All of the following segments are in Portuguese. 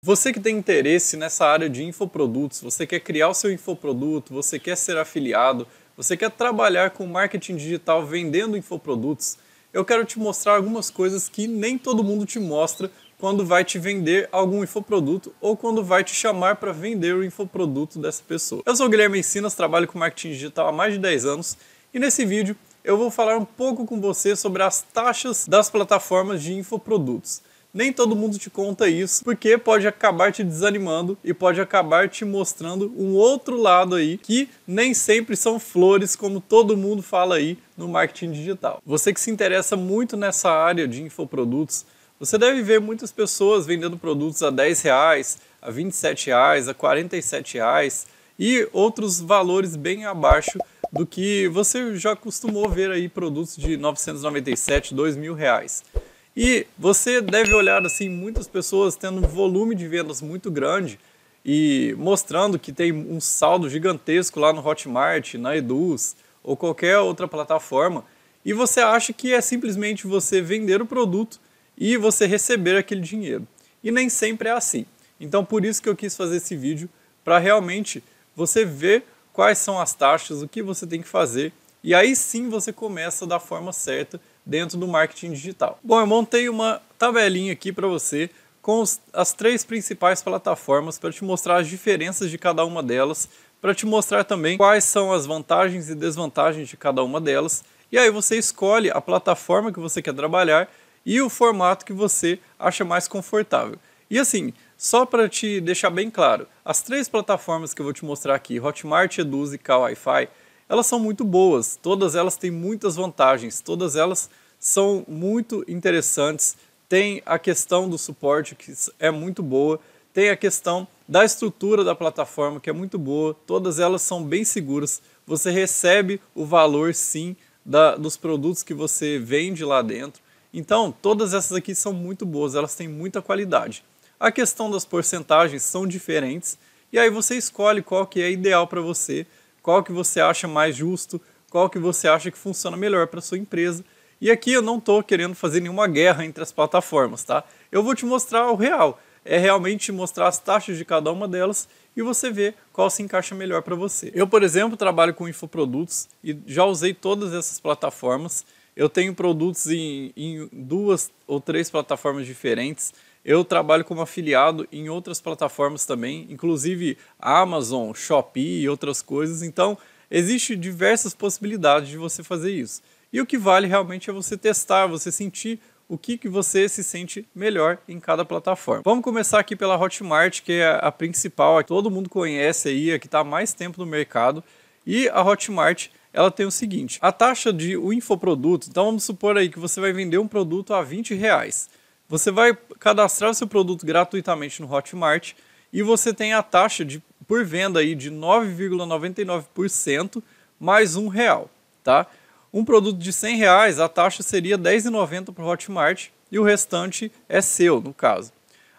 Você que tem interesse nessa área de infoprodutos, você quer criar o seu infoproduto, você quer ser afiliado, você quer trabalhar com marketing digital vendendo infoprodutos, eu quero te mostrar algumas coisas que nem todo mundo te mostra quando vai te vender algum infoproduto ou quando vai te chamar para vender o infoproduto dessa pessoa. Eu sou Guilherme Encinas, trabalho com marketing digital há mais de 10 anos e nesse vídeo eu vou falar um pouco com você sobre as taxas das plataformas de infoprodutos nem todo mundo te conta isso, porque pode acabar te desanimando e pode acabar te mostrando um outro lado aí que nem sempre são flores, como todo mundo fala aí no marketing digital. Você que se interessa muito nessa área de infoprodutos, você deve ver muitas pessoas vendendo produtos a 10 reais, a 27 reais, a 47 reais e outros valores bem abaixo do que você já costumou ver aí produtos de 997, 2 mil reais. E você deve olhar assim muitas pessoas tendo um volume de vendas muito grande e mostrando que tem um saldo gigantesco lá no Hotmart, na Eduz ou qualquer outra plataforma, e você acha que é simplesmente você vender o produto e você receber aquele dinheiro. E nem sempre é assim. Então por isso que eu quis fazer esse vídeo para realmente você ver quais são as taxas, o que você tem que fazer, e aí sim você começa da forma certa dentro do marketing digital. Bom, eu montei uma tabelinha aqui para você com os, as três principais plataformas para te mostrar as diferenças de cada uma delas, para te mostrar também quais são as vantagens e desvantagens de cada uma delas. E aí você escolhe a plataforma que você quer trabalhar e o formato que você acha mais confortável. E assim, só para te deixar bem claro, as três plataformas que eu vou te mostrar aqui, Hotmart, Eduze e KWiFi, elas são muito boas, todas elas têm muitas vantagens, todas elas são muito interessantes. Tem a questão do suporte que é muito boa, tem a questão da estrutura da plataforma que é muito boa, todas elas são bem seguras. Você recebe o valor sim da, dos produtos que você vende lá dentro. Então, todas essas aqui são muito boas, elas têm muita qualidade. A questão das porcentagens são diferentes e aí você escolhe qual que é ideal para você qual que você acha mais justo, qual que você acha que funciona melhor para sua empresa. E aqui eu não estou querendo fazer nenhuma guerra entre as plataformas, tá? Eu vou te mostrar o real. É realmente mostrar as taxas de cada uma delas e você vê qual se encaixa melhor para você. Eu, por exemplo, trabalho com infoprodutos e já usei todas essas plataformas eu tenho produtos em, em duas ou três plataformas diferentes. Eu trabalho como afiliado em outras plataformas também, inclusive Amazon, Shopee e outras coisas. Então, existem diversas possibilidades de você fazer isso. E o que vale realmente é você testar, você sentir o que, que você se sente melhor em cada plataforma. Vamos começar aqui pela Hotmart, que é a principal, a que todo mundo conhece aí, a que está mais tempo no mercado. E a Hotmart ela tem o seguinte: a taxa de o infoproduto, então vamos supor aí que você vai vender um produto a 20 reais. Você vai cadastrar o seu produto gratuitamente no Hotmart e você tem a taxa de por venda aí de 9,99% mais um real, tá? Um produto de 100 reais, a taxa seria 10,90 para o Hotmart e o restante é seu, no caso.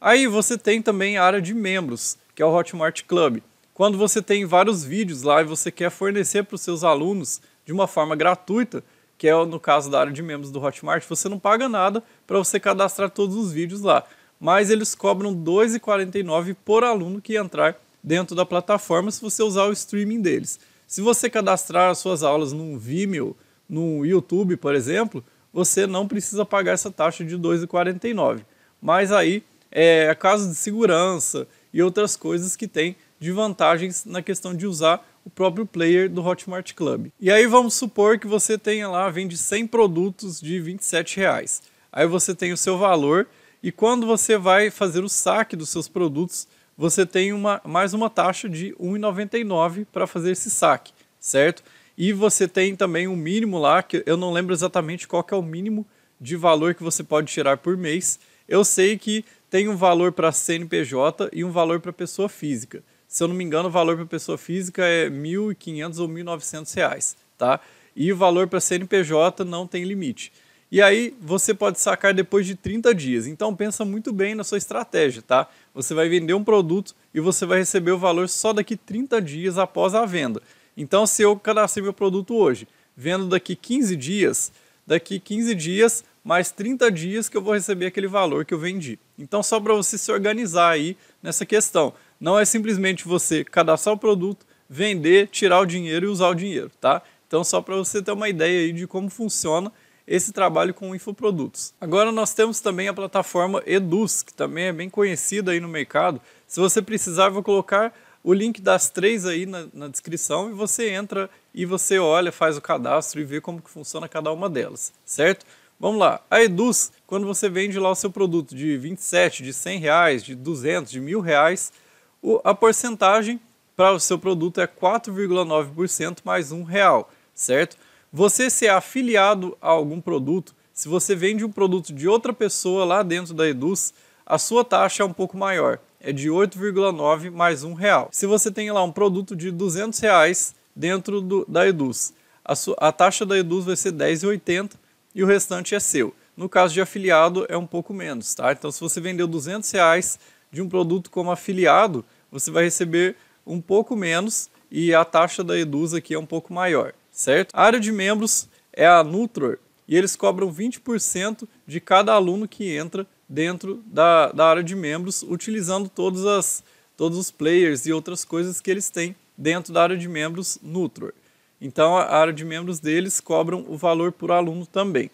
Aí você tem também a área de membros, que é o Hotmart Club quando você tem vários vídeos lá e você quer fornecer para os seus alunos de uma forma gratuita, que é no caso da área de membros do Hotmart, você não paga nada para você cadastrar todos os vídeos lá. Mas eles cobram R$ 2,49 por aluno que entrar dentro da plataforma se você usar o streaming deles. Se você cadastrar suas aulas num Vimeo, no YouTube, por exemplo, você não precisa pagar essa taxa de R$ 2,49. Mas aí é caso de segurança e outras coisas que tem de vantagens na questão de usar o próprio player do Hotmart Club. E aí vamos supor que você tenha lá, vende 100 produtos de 27 reais. Aí você tem o seu valor e quando você vai fazer o saque dos seus produtos, você tem uma, mais uma taxa de 1,99 para fazer esse saque, certo? E você tem também um mínimo lá, que eu não lembro exatamente qual que é o mínimo de valor que você pode tirar por mês. Eu sei que tem um valor para CNPJ e um valor para pessoa física se eu não me engano, o valor para pessoa física é R$ 1.500 ou R$ 1.900, tá? E o valor para CNPJ não tem limite. E aí você pode sacar depois de 30 dias. Então pensa muito bem na sua estratégia, tá? Você vai vender um produto e você vai receber o valor só daqui 30 dias após a venda. Então se eu cadastrei meu produto hoje, vendo daqui 15 dias, daqui 15 dias mais 30 dias que eu vou receber aquele valor que eu vendi. Então só para você se organizar aí nessa questão. Não é simplesmente você cadastrar o produto, vender, tirar o dinheiro e usar o dinheiro, tá? Então, só para você ter uma ideia aí de como funciona esse trabalho com infoprodutos. Agora nós temos também a plataforma Eduz, que também é bem conhecida aí no mercado. Se você precisar, vou colocar o link das três aí na, na descrição e você entra e você olha, faz o cadastro e vê como que funciona cada uma delas, certo? Vamos lá, a Eduz, quando você vende lá o seu produto de 27, de 100 reais, de 200, de mil reais, o, a porcentagem para o seu produto é 4,9% mais um real, certo? Você ser afiliado a algum produto, se você vende um produto de outra pessoa lá dentro da Eduz, a sua taxa é um pouco maior, é de 8,9 mais um real. Se você tem lá um produto de 200 reais dentro do, da Eduz, a, sua, a taxa da Eduz vai ser 10,80 e o restante é seu. No caso de afiliado é um pouco menos, tá? Então se você vendeu 200 reais de um produto como afiliado, você vai receber um pouco menos e a taxa da Eduz aqui é um pouco maior, certo? A área de membros é a Nutror e eles cobram 20% de cada aluno que entra dentro da, da área de membros, utilizando todas as, todos os players e outras coisas que eles têm dentro da área de membros Nutror. Então, a área de membros deles cobram o valor por aluno também.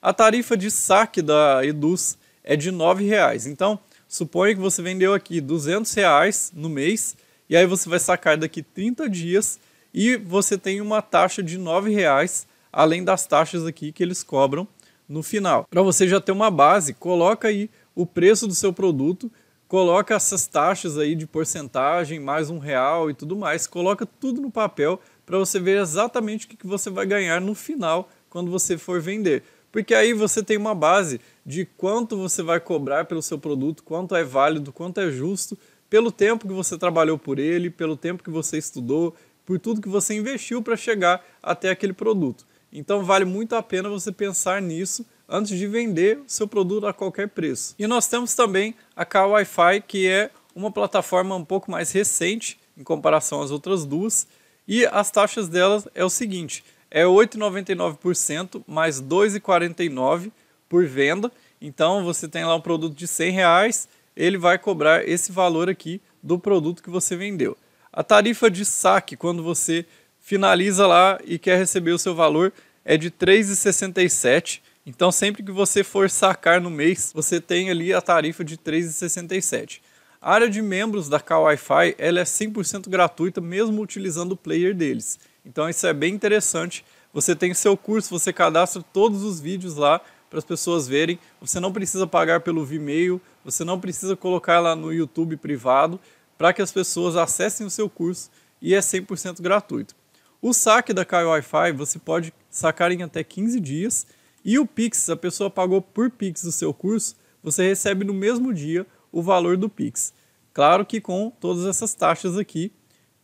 A tarifa de saque da Eduz é de R$ 9,00. Então, Suponha que você vendeu aqui 200 reais no mês e aí você vai sacar daqui 30 dias e você tem uma taxa de 9 reais, além das taxas aqui que eles cobram no final. Para você já ter uma base, coloca aí o preço do seu produto, coloca essas taxas aí de porcentagem, mais um real e tudo mais, coloca tudo no papel para você ver exatamente o que você vai ganhar no final quando você for vender porque aí você tem uma base de quanto você vai cobrar pelo seu produto, quanto é válido, quanto é justo, pelo tempo que você trabalhou por ele, pelo tempo que você estudou, por tudo que você investiu para chegar até aquele produto. Então vale muito a pena você pensar nisso antes de vender o seu produto a qualquer preço. E nós temos também a KWiFi, que é uma plataforma um pouco mais recente em comparação às outras duas, e as taxas delas é o seguinte: é 8,99% mais 2,49 por venda. Então você tem lá um produto de 100 reais, ele vai cobrar esse valor aqui do produto que você vendeu. A tarifa de saque quando você finaliza lá e quer receber o seu valor é de 3,67. Então sempre que você for sacar no mês, você tem ali a tarifa de 3,67. A área de membros da KWiFi ela é 100% gratuita, mesmo utilizando o player deles. Então isso é bem interessante. Você tem o seu curso, você cadastra todos os vídeos lá para as pessoas verem. Você não precisa pagar pelo Vimeo, você não precisa colocar lá no YouTube privado para que as pessoas acessem o seu curso e é 100% gratuito. O saque da Kai Wi-Fi você pode sacar em até 15 dias e o Pix, a pessoa pagou por Pix o seu curso, você recebe no mesmo dia o valor do Pix. Claro que com todas essas taxas aqui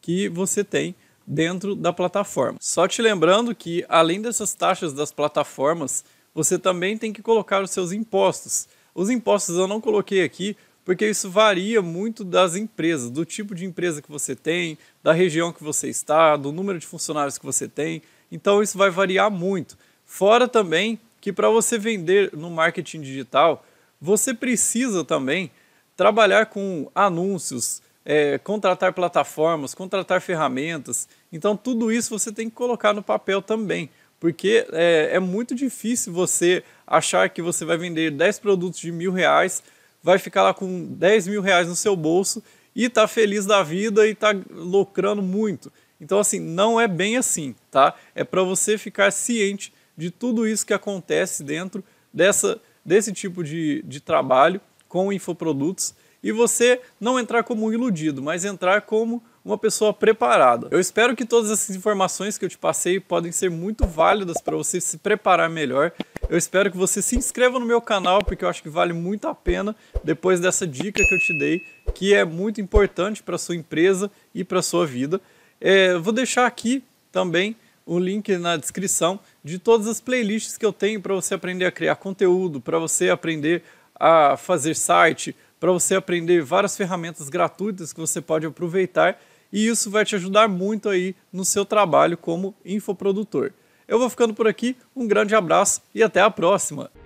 que você tem dentro da plataforma. Só te lembrando que além dessas taxas das plataformas, você também tem que colocar os seus impostos. Os impostos eu não coloquei aqui porque isso varia muito das empresas, do tipo de empresa que você tem, da região que você está, do número de funcionários que você tem. Então isso vai variar muito. Fora também que para você vender no marketing digital, você precisa também trabalhar com anúncios, é, contratar plataformas, contratar ferramentas. Então, tudo isso você tem que colocar no papel também, porque é, é muito difícil você achar que você vai vender 10 produtos de mil reais, vai ficar lá com 10 mil reais no seu bolso e tá feliz da vida e tá lucrando muito. Então, assim, não é bem assim, tá? É para você ficar ciente de tudo isso que acontece dentro dessa, desse tipo de, de trabalho com infoprodutos e você não entrar como um iludido, mas entrar como uma pessoa preparada. Eu espero que todas essas informações que eu te passei podem ser muito válidas para você se preparar melhor. Eu espero que você se inscreva no meu canal, porque eu acho que vale muito a pena depois dessa dica que eu te dei, que é muito importante para sua empresa e para sua vida. É, vou deixar aqui também o um link na descrição de todas as playlists que eu tenho para você aprender a criar conteúdo, para você aprender a fazer site, para você aprender várias ferramentas gratuitas que você pode aproveitar e isso vai te ajudar muito aí no seu trabalho como infoprodutor. Eu vou ficando por aqui, um grande abraço e até a próxima!